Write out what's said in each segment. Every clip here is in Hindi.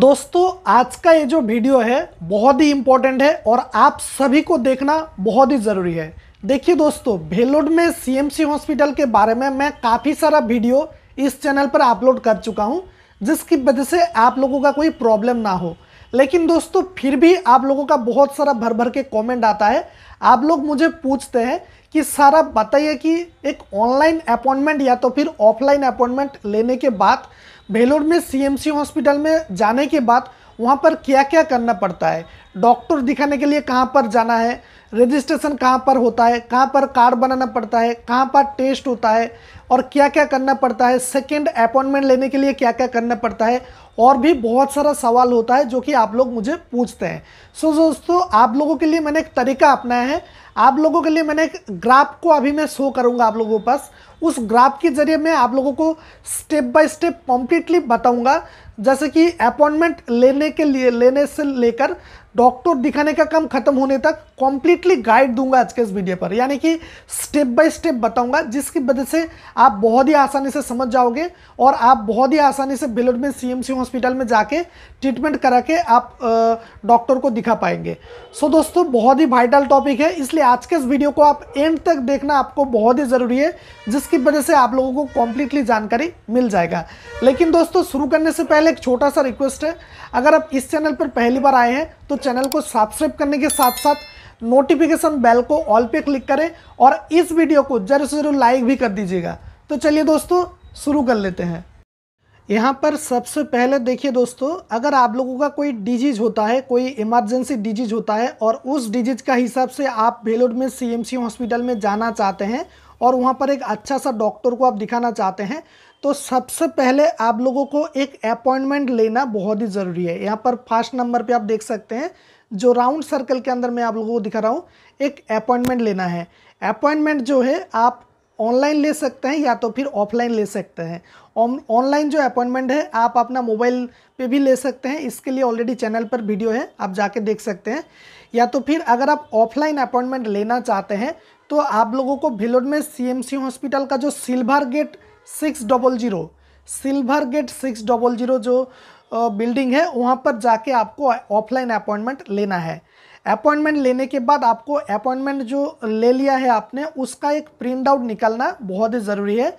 दोस्तों आज का ये जो वीडियो है बहुत ही इम्पोर्टेंट है और आप सभी को देखना बहुत ही ज़रूरी है देखिए दोस्तों भेलोड में सीएमसी हॉस्पिटल के बारे में मैं काफ़ी सारा वीडियो इस चैनल पर अपलोड कर चुका हूँ जिसकी वजह से आप लोगों का कोई प्रॉब्लम ना हो लेकिन दोस्तों फिर भी आप लोगों का बहुत सारा भर भर के कॉमेंट आता है आप लोग मुझे पूछते हैं कि सारा बताइए कि एक ऑनलाइन अपॉइंटमेंट या तो फिर ऑफलाइन अपॉइंटमेंट लेने के बाद भेलोर में सीएमसी हॉस्पिटल में जाने के बाद वहाँ पर क्या क्या करना पड़ता है डॉक्टर दिखाने के लिए कहाँ पर जाना है रजिस्ट्रेशन कहाँ पर होता है कहाँ पर कार्ड बनाना पड़ता है कहाँ पर टेस्ट होता है और क्या क्या करना पड़ता है सेकेंड अपॉइंटमेंट लेने के लिए क्या क्या करना पड़ता है और भी बहुत सारा सवाल होता है जो कि आप लोग मुझे पूछते हैं सो so, दोस्तों आप लोगों के लिए मैंने एक तरीका अपनाया है आप लोगों के लिए मैंने एक ग्राफ को अभी मैं शो करूंगा आप लोगों के पास उस ग्राफ के जरिए मैं आप लोगों को स्टेप बाय स्टेप कॉम्प्लीटली बताऊंगा जैसे कि अपॉइंटमेंट लेने के लिए लेने से लेकर डॉक्टर दिखाने का काम खत्म होने तक कॉम्प्लीटली गाइड दूंगा आज के इस वीडियो पर यानी कि स्टेप बाय स्टेप बताऊंगा जिसकी वजह से आप बहुत ही आसानी से समझ जाओगे और आप बहुत ही आसानी से बेलोड में सीएमसी हॉस्पिटल में जाके ट्रीटमेंट करा के आप डॉक्टर को दिखा पाएंगे सो so, दोस्तों बहुत ही वाइटल टॉपिक है इसलिए आज के इस वीडियो को आप एंड तक देखना आपको बहुत ही ज़रूरी है जिसकी वजह से आप लोगों को कॉम्प्लीटली जानकारी मिल जाएगा लेकिन दोस्तों शुरू करने से पहले एक छोटा सा रिक्वेस्ट है अगर आप इस चैनल पर पहली बार आए हैं तो चैनल को सब्सक्राइब करने के साथ साथ नोटिफिकेशन बेल को ऑल पे क्लिक करें और इस वीडियो को जरूर से जरूर लाइक भी कर दीजिएगा तो चलिए दोस्तों शुरू कर लेते हैं यहाँ पर सबसे पहले देखिए दोस्तों अगर आप लोगों का कोई डिजीज होता है कोई इमरजेंसी डिजीज होता है और उस डिजीज का हिसाब से आप भेलोड में सी हॉस्पिटल में जाना चाहते हैं और वहाँ पर एक अच्छा सा डॉक्टर को आप दिखाना चाहते हैं तो सबसे पहले आप लोगों को एक अपॉइंटमेंट लेना बहुत ही ज़रूरी है यहाँ पर फर्स्ट नंबर पे आप देख सकते हैं जो राउंड सर्कल के अंदर मैं आप लोगों को दिखा रहा हूँ एक अपॉइंटमेंट लेना है अपॉइंटमेंट जो है आप ऑनलाइन ले सकते हैं या तो फिर ऑफलाइन ले सकते हैं ऑनलाइन जो अपॉइंटमेंट है आप अपना मोबाइल पे भी ले सकते हैं इसके लिए ऑलरेडी चैनल पर वीडियो है आप जाके देख सकते हैं या तो फिर अगर आप ऑफलाइन अपॉइंटमेंट लेना चाहते हैं तो आप लोगों को भिलोड में सीएमसी हॉस्पिटल का जो silver gate six double zero silver gate six double zero जो बिल्डिंग है वहाँ पर जाके आपको ऑफलाइन अपॉइंटमेंट लेना है अपॉइंटमेंट लेने के बाद आपको अपॉइंटमेंट जो ले लिया है आपने उसका एक प्रिंट आउट निकलना बहुत ही ज़रूरी है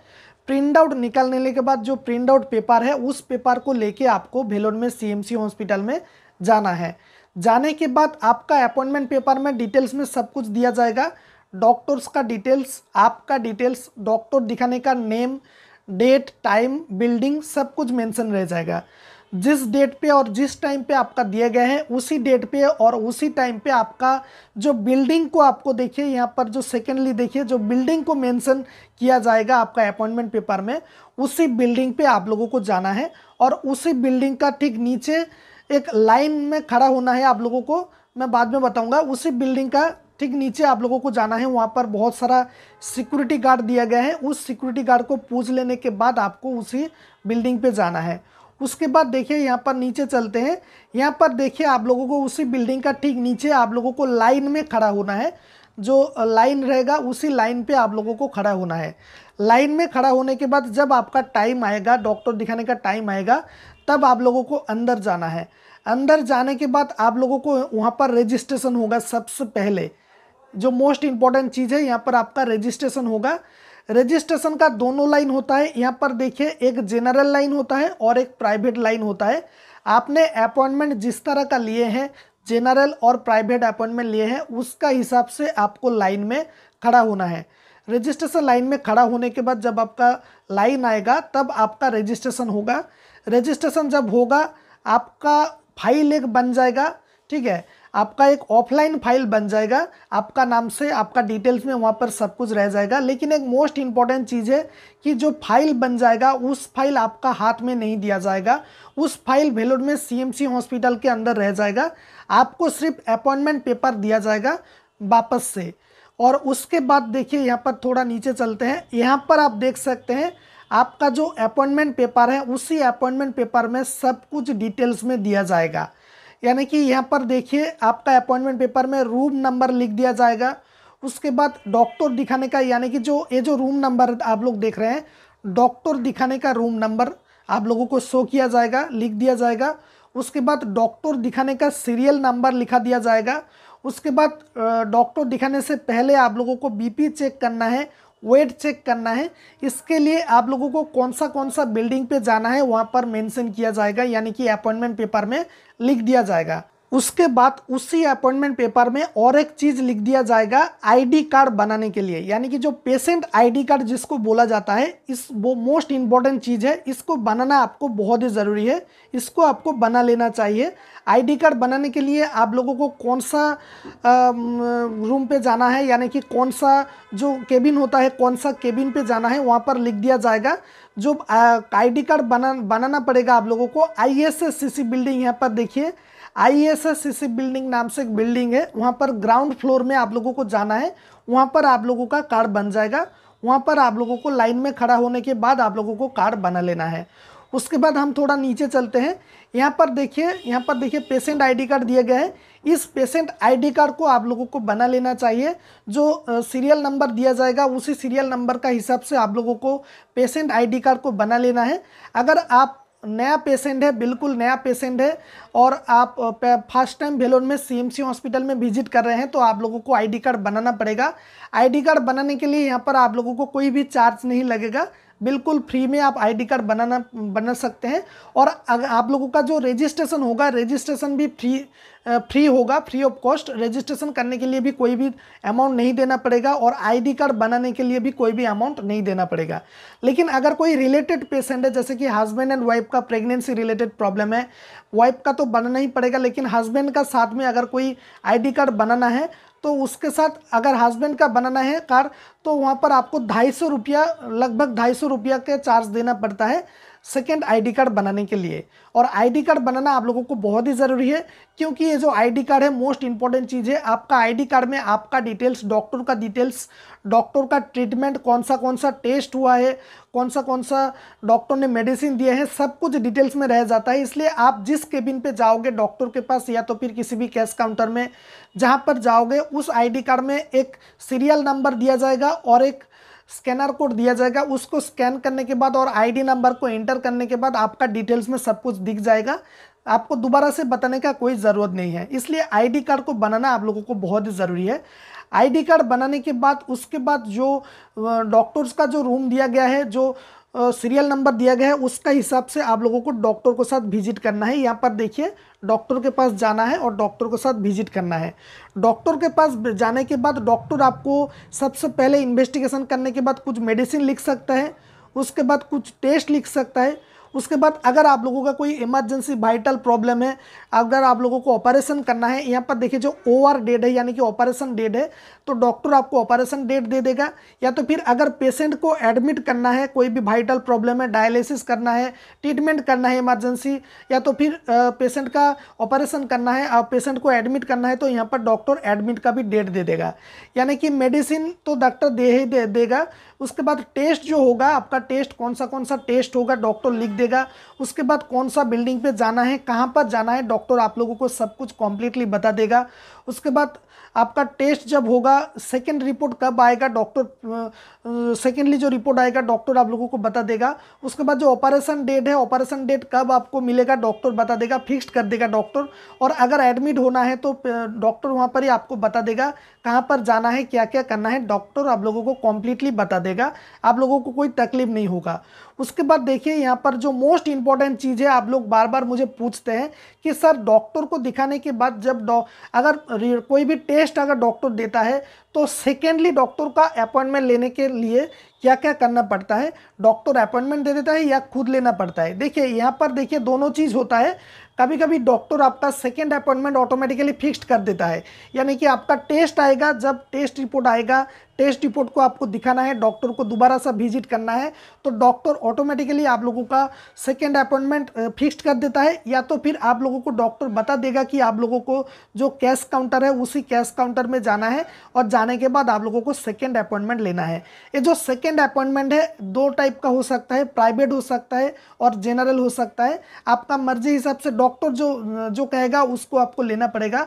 प्रिंट आउट निकालने के बाद जो प्रिंट आउट पेपर है उस पेपर को लेके आपको भेलोर में सीएमसी हॉस्पिटल में जाना है जाने के बाद आपका अपॉइंटमेंट पेपर में डिटेल्स में सब कुछ दिया जाएगा डॉक्टर्स का डिटेल्स आपका डिटेल्स डॉक्टर दिखाने का नेम डेट टाइम बिल्डिंग सब कुछ मेंशन रह जाएगा जिस डेट पे और जिस टाइम पे आपका दिए गए हैं उसी डेट पे और उसी टाइम पे आपका जो बिल्डिंग को आपको देखिए यहाँ पर जो सेकेंडली देखिए जो बिल्डिंग को मेंशन किया जाएगा आपका अपॉइंटमेंट पेपर में उसी बिल्डिंग पे आप लोगों को जाना है और उसी बिल्डिंग का ठीक नीचे एक लाइन में खड़ा होना है आप लोगों को मैं बाद में बताऊँगा उसी बिल्डिंग का ठीक नीचे आप लोगों को जाना है वहाँ पर बहुत सारा सिक्योरिटी गार्ड दिया गया है उस सिक्योरिटी गार्ड को पूछ लेने के बाद आपको उसी बिल्डिंग पे जाना है उसके बाद देखिए यहाँ पर नीचे चलते हैं यहाँ पर देखिए आप लोगों को उसी बिल्डिंग का ठीक नीचे आप लोगों को लाइन में खड़ा होना है जो लाइन रहेगा उसी लाइन पे आप लोगों को खड़ा होना है लाइन में खड़ा होने के बाद जब आपका टाइम आएगा डॉक्टर दिखाने का टाइम आएगा तब आप लोगों को अंदर जाना है अंदर जाने के बाद आप लोगों को वहाँ पर रजिस्ट्रेशन होगा सबसे पहले जो मोस्ट इंपॉर्टेंट चीज़ है यहाँ पर आपका रजिस्ट्रेशन होगा रजिस्ट्रेशन का दोनों लाइन होता है यहाँ पर देखिए एक जनरल लाइन होता है और एक प्राइवेट लाइन होता है आपने अपॉइंटमेंट जिस तरह का लिए हैं जनरल और प्राइवेट अपॉइंटमेंट लिए हैं उसका हिसाब से आपको लाइन में खड़ा होना है रजिस्ट्रेशन लाइन में खड़ा होने के बाद जब आपका लाइन आएगा तब आपका रजिस्ट्रेशन होगा रजिस्ट्रेशन जब होगा आपका फाइल एक बन जाएगा ठीक है आपका एक ऑफलाइन फाइल बन जाएगा आपका नाम से आपका डिटेल्स में वहाँ पर सब कुछ रह जाएगा लेकिन एक मोस्ट इंपॉर्टेंट चीज़ है कि जो फाइल बन जाएगा उस फाइल आपका हाथ में नहीं दिया जाएगा उस फाइल वेलोर में सी हॉस्पिटल के अंदर रह जाएगा आपको सिर्फ अपॉइंटमेंट पेपर दिया जाएगा वापस से और उसके बाद देखिए यहाँ पर थोड़ा नीचे चलते हैं यहाँ पर आप देख सकते हैं आपका जो अपॉइंटमेंट पेपर है उसी अपॉइंटमेंट पेपर में सब कुछ डिटेल्स में दिया जाएगा यानी कि यहाँ पर देखिए आपका अपॉइंटमेंट पेपर में रूम नंबर लिख दिया जाएगा उसके बाद डॉक्टर दिखाने का यानी कि जो ये जो रूम नंबर आप लोग देख रहे हैं डॉक्टर दिखाने का रूम नंबर आप लोगों को शो किया जाएगा लिख दिया जाएगा उसके बाद डॉक्टर दिखाने का सीरियल नंबर लिखा दिया जाएगा उसके बाद डॉक्टर दिखाने से पहले आप लोगों को बीपी चेक करना है वेट चेक करना है इसके लिए आप लोगों को कौन सा कौन सा बिल्डिंग पे जाना है वहाँ पर मेंशन किया जाएगा यानी कि अपॉइंटमेंट पेपर में लिख दिया जाएगा उसके बाद उसी अपॉइंटमेंट पेपर में और एक चीज़ लिख दिया जाएगा आईडी कार्ड बनाने के लिए यानी कि जो पेशेंट आईडी कार्ड जिसको बोला जाता है इस वो मोस्ट इम्पॉर्टेंट चीज़ है इसको बनाना आपको बहुत ही ज़रूरी है इसको आपको बना लेना चाहिए आईडी कार्ड बनाने के लिए आप लोगों को कौन सा रूम पे जाना है यानी कि कौन सा जो केबिन होता है कौन सा केबिन पे जाना है वहाँ पर लिख दिया जाएगा जो आईडी कार्ड बना बनाना पड़ेगा आप लोगों को आई एस बिल्डिंग यहाँ पर देखिए I S S C building नाम से एक बिल्डिंग है वहाँ पर ग्राउंड फ्लोर में आप लोगों को जाना है वहाँ पर आप लोगों का कार्ड बन जाएगा वहाँ पर आप लोगों को लाइन में खड़ा होने के बाद आप लोगों को कार्ड बना लेना है उसके बाद हम थोड़ा नीचे चलते हैं यहाँ पर देखिए यहाँ पर देखिए पेशेंट आईडी कार्ड दिया गया है इस पेशेंट आईडी कार्ड को आप लोगों को बना लेना चाहिए जो सीरियल नंबर दिया जाएगा उसी सीरियल नंबर का हिसाब से आप लोगों को पेशेंट आईडी कार्ड को बना लेना है अगर आप नया पेशेंट है बिल्कुल नया पेशेंट है और आप फर्स्ट टाइम भेलोर में सीएमसी हॉस्पिटल में विजिट कर रहे हैं तो आप लोगों को आईडी कार्ड बनाना पड़ेगा आईडी कार्ड बनाने के लिए यहाँ पर आप लोगों को कोई भी चार्ज नहीं लगेगा बिल्कुल फ्री में आप आईडी कार्ड बनाना बना सकते हैं और आप लोगों का जो रजिस्ट्रेशन होगा रजिस्ट्रेशन भी फ्री फ्री होगा फ्री ऑफ कॉस्ट रजिस्ट्रेशन करने के लिए भी कोई भी अमाउंट नहीं देना पड़ेगा और आईडी कार्ड बनाने के लिए भी कोई भी अमाउंट नहीं देना पड़ेगा लेकिन अगर कोई रिलेटेड पेशेंट है जैसे कि हस्बैंड एंड वाइफ का प्रेगनेंसी रिलेटेड प्रॉब्लम है वाइफ का तो बनाना ही पड़ेगा लेकिन हस्बैंड का साथ में अगर कोई आईडी कार्ड बनाना है तो उसके साथ अगर हस्बैंड का बनाना है कार तो वहाँ पर आपको ढाई सौ रुपया लगभग ढाई सौ रुपया के चार्ज देना पड़ता है सेकेंड आईडी कार्ड बनाने के लिए और आईडी कार्ड बनाना आप लोगों को बहुत ही ज़रूरी है क्योंकि ये जो आईडी कार्ड है मोस्ट इंपॉर्टेंट चीज़ है आपका आईडी कार्ड में आपका डिटेल्स डॉक्टर का डिटेल्स डॉक्टर का ट्रीटमेंट कौन सा कौन सा टेस्ट हुआ है कौन सा कौन सा डॉक्टर ने मेडिसिन दिए हैं सब कुछ डिटेल्स में रह जाता है इसलिए आप जिस केबिन पे जाओगे डॉक्टर के पास या तो फिर किसी भी कैश काउंटर में जहाँ पर जाओगे उस आईडी कार्ड में एक सीरियल नंबर दिया जाएगा और एक स्कैनर कोड दिया जाएगा उसको स्कैन करने के बाद और आई नंबर को एंटर करने के बाद आपका डिटेल्स में सब कुछ दिख जाएगा आपको दोबारा से बताने का कोई ज़रूरत नहीं है इसलिए आईडी कार्ड को बनाना आप लोगों को बहुत ज़रूरी है आईडी कार्ड बनाने के बाद उसके बाद जो डॉक्टर्स का जो रूम दिया गया है जो सीरियल नंबर दिया गया है उसका हिसाब से आप लोगों को डॉक्टर के साथ विजिट करना है यहाँ पर देखिए डॉक्टर के पास जाना है और डॉक्टर के साथ विजिट करना है डॉक्टर के पास जाने के बाद डॉक्टर आपको सबसे पहले इन्वेस्टिगेशन करने के बाद कुछ मेडिसिन लिख सकता है उसके बाद कुछ टेस्ट लिख सकता है उसके बाद अगर आप लोगों का कोई इमरजेंसी वाइटल प्रॉब्लम है अगर आप लोगों को ऑपरेशन करना है यहाँ पर देखिए जो ओ आर डेट है यानी कि ऑपरेशन डेट है तो डॉक्टर आपको ऑपरेशन डेट दे देगा या तो फिर अगर पेशेंट को एडमिट करना है कोई भी वाइटल प्रॉब्लम है डायलिसिस करना है ट्रीटमेंट करना है इमरजेंसी या तो फिर पेशेंट का ऑपरेशन करना है और पेशेंट को एडमिट करना है तो यहाँ पर डॉक्टर एडमिट का भी डेट दे देगा यानी कि मेडिसिन तो डॉक्टर दे ही दे देगा उसके बाद टेस्ट जो होगा आपका टेस्ट कौन सा कौन सा टेस्ट होगा डॉक्टर लिख देगा उसके बाद कौन सा बिल्डिंग पे जाना है कहाँ पर जाना है डॉक्टर आप लोगों को सब कुछ कॉम्प्लीटली बता देगा उसके बाद आपका टेस्ट जब होगा सेकेंड रिपोर्ट कब आएगा डॉक्टर सेकेंडली जो रिपोर्ट आएगा डॉक्टर आप लोगों को बता देगा उसके बाद जो ऑपरेशन डेट है ऑपरेशन डेट कब आपको मिलेगा डॉक्टर बता देगा फिक्स्ड कर देगा डॉक्टर और अगर एडमिट होना है तो डॉक्टर वहाँ पर ही आपको बता देगा कहाँ पर जाना है क्या क्या करना है डॉक्टर आप लोगों को कॉम्प्लीटली बता देगा रहेगा आप लोगों को कोई तकलीफ नहीं होगा उसके बाद देखिए यहाँ पर जो मोस्ट इंपॉर्टेंट चीज़ है आप लोग बार बार मुझे पूछते हैं कि सर डॉक्टर को दिखाने के बाद जब अगर कोई भी टेस्ट अगर डॉक्टर देता है तो सेकेंडली डॉक्टर का अपॉइंटमेंट लेने के लिए क्या क्या करना पड़ता है डॉक्टर अपॉइंटमेंट दे देता है या खुद लेना पड़ता है देखिए यहाँ पर देखिए दोनों चीज़ होता है कभी कभी डॉक्टर आपका सेकेंड अपॉइंटमेंट ऑटोमेटिकली फिक्स्ड कर देता है यानी कि आपका टेस्ट आएगा जब टेस्ट रिपोर्ट आएगा टेस्ट रिपोर्ट को आपको दिखाना है डॉक्टर को दोबारा सा विजिट करना है तो डॉक्टर ऑटोमेटिकली आप लोगों का सेकेंड अपॉइंटमेंट फिक्स्ड कर देता है या तो फिर आप लोगों को डॉक्टर बता देगा कि आप लोगों को जो कैश काउंटर है उसी कैश काउंटर में जाना है और जाने के बाद आप लोगों को सेकेंड अपॉइंटमेंट लेना है ये जो सेकेंड अपॉइंटमेंट है दो टाइप का हो सकता है प्राइवेट हो सकता है और जनरल हो सकता है आपका मर्जी हिसाब से डॉक्टर जो जो कहेगा उसको आपको लेना पड़ेगा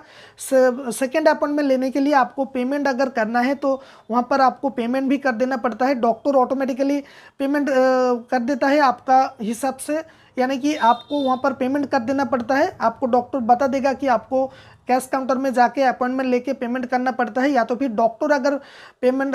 सेकेंड अपॉइंटमेंट लेने के लिए आपको पेमेंट अगर करना है तो वहाँ पर आपको पेमेंट भी कर देना पड़ता है डॉक्टर ऑटोमेटिकली पेमेंट कर देता है आपका हिसाब से यानी कि आपको वहाँ पर पेमेंट कर देना पड़ता है आपको डॉक्टर बता देगा कि आपको कैश काउंटर में जाके अपॉइंटमेंट लेके पेमेंट करना पड़ता है या तो फिर डॉक्टर अगर पेमेंट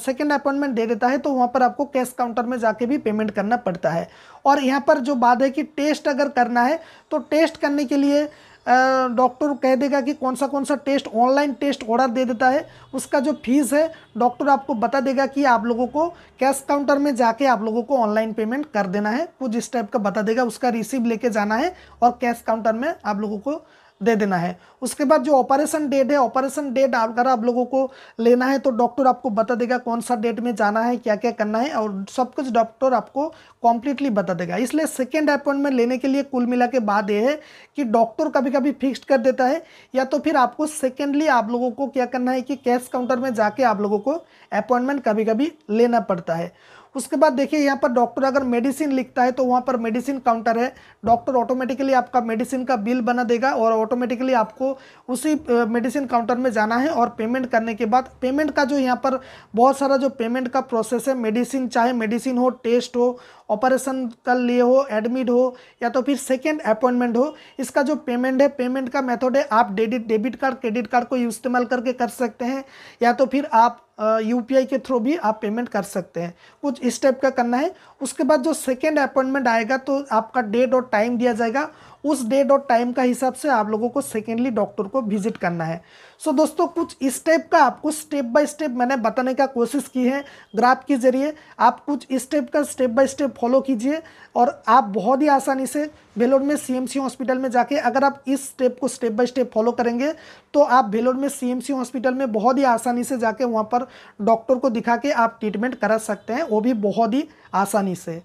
सेकंड अपॉइंटमेंट दे देता है तो वहाँ पर आपको कैश काउंटर में जाके भी पेमेंट करना पड़ता है और यहाँ पर जो बात है कि टेस्ट अगर करना है तो टेस्ट करने के लिए डॉक्टर कह देगा कि कौन सा कौन सा टेस्ट ऑनलाइन टेस्ट ऑर्डर दे देता है उसका जो फीस है डॉक्टर आपको बता देगा कि आप लोगों को कैश काउंटर में जाके आप लोगों को ऑनलाइन पेमेंट कर देना है कुछ इस टाइप का बता देगा उसका रिसीव लेके जाना है और कैश काउंटर में आप लोगों को दे देना है उसके बाद जो ऑपरेशन डेट है ऑपरेशन डेट अगर आप लोगों को लेना है तो डॉक्टर आपको बता देगा कौन सा डेट में जाना है क्या क्या करना है और सब कुछ डॉक्टर आपको कॉम्प्लीटली बता देगा इसलिए सेकेंड अपॉइंटमेंट लेने के लिए कुल मिला के बाद ये है कि डॉक्टर कभी कभी फिक्सड कर देता है या तो फिर आपको सेकेंडली आप लोगों को क्या करना है कि कैश काउंटर में जाके आप लोगों को अपॉइंटमेंट कभी कभी लेना पड़ता है उसके बाद देखिए यहाँ पर डॉक्टर अगर मेडिसिन लिखता है तो वहाँ पर मेडिसिन काउंटर है डॉक्टर ऑटोमेटिकली आपका मेडिसिन का बिल बना देगा और ऑटोमेटिकली आपको उसी मेडिसिन काउंटर में जाना है और पेमेंट करने के बाद पेमेंट का जो यहाँ पर बहुत सारा जो पेमेंट का प्रोसेस है मेडिसिन चाहे मेडिसिन हो टेस्ट हो ऑपरेशन कर लिए हो एडमिट हो या तो फिर सेकेंड अपॉइंटमेंट हो इसका जो पेमेंट है पेमेंट का मेथड है आप debit debit card credit card को इस्तेमाल करके कर सकते हैं या तो फिर आप यू के थ्रू भी आप पेमेंट कर सकते हैं कुछ इस टाइप का करना है उसके बाद जो सेकेंड अपॉइंटमेंट आएगा तो आपका डेट और टाइम दिया जाएगा उस डेट और टाइम का हिसाब से आप लोगों को सेकेंडली डॉक्टर को विजिट करना है सो so, दोस्तों कुछ इस टाइप का आपको स्टेप बाय स्टेप मैंने बताने का कोशिश की है ग्राफ के जरिए आप कुछ इस टाइप का स्टेप बाय स्टेप फॉलो कीजिए और आप बहुत ही आसानी से भेलोर में सीएमसी हॉस्पिटल में जाके अगर आप इस स्टेप को स्टेप बाय स्टेप फॉलो करेंगे तो आप भेलोर में सीएमसी हॉस्पिटल में बहुत ही आसानी से जाके वहाँ पर डॉक्टर को दिखा के आप ट्रीटमेंट करा सकते हैं वो भी बहुत ही आसानी से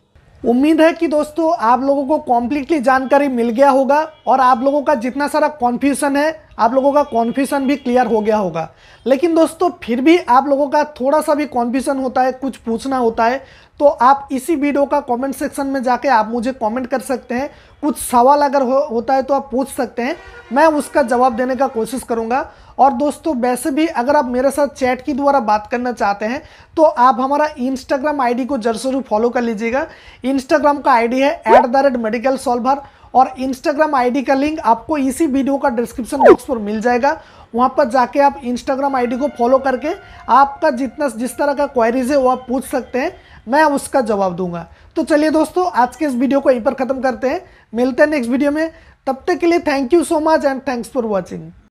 उम्मीद है कि दोस्तों आप लोगों को कॉम्प्लीटली जानकारी मिल गया होगा और आप लोगों का जितना सारा कॉन्फ्यूजन है आप लोगों का कॉन्फ्यूजन भी क्लियर हो गया होगा लेकिन दोस्तों फिर भी आप लोगों का थोड़ा सा भी कॉन्फ्यूजन होता है कुछ पूछना होता है तो आप इसी वीडियो का कमेंट सेक्शन में जाके आप मुझे कमेंट कर सकते हैं कुछ सवाल अगर हो, होता है तो आप पूछ सकते हैं मैं उसका जवाब देने का कोशिश करूँगा और दोस्तों वैसे भी अगर आप मेरे साथ चैट के द्वारा बात करना चाहते हैं तो आप हमारा इंस्टाग्राम आईडी को जरूर जरूर फॉलो कर लीजिएगा इंस्टाग्राम का आईडी है at the rate medical solver और इंस्टाग्राम आईडी का लिंक आपको इसी वीडियो का डिस्क्रिप्शन बॉक्स पर मिल जाएगा वहाँ पर जाके आप इंस्टाग्राम आईडी को फॉलो करके आपका जितना जिस तरह का क्वारीज है वो आप पूछ सकते हैं मैं उसका जवाब दूंगा तो चलिए दोस्तों आज के इस वीडियो को यहीं पर ख़त्म करते हैं मिलते हैं नेक्स्ट वीडियो में तब तक के लिए thank you so much and thanks for watching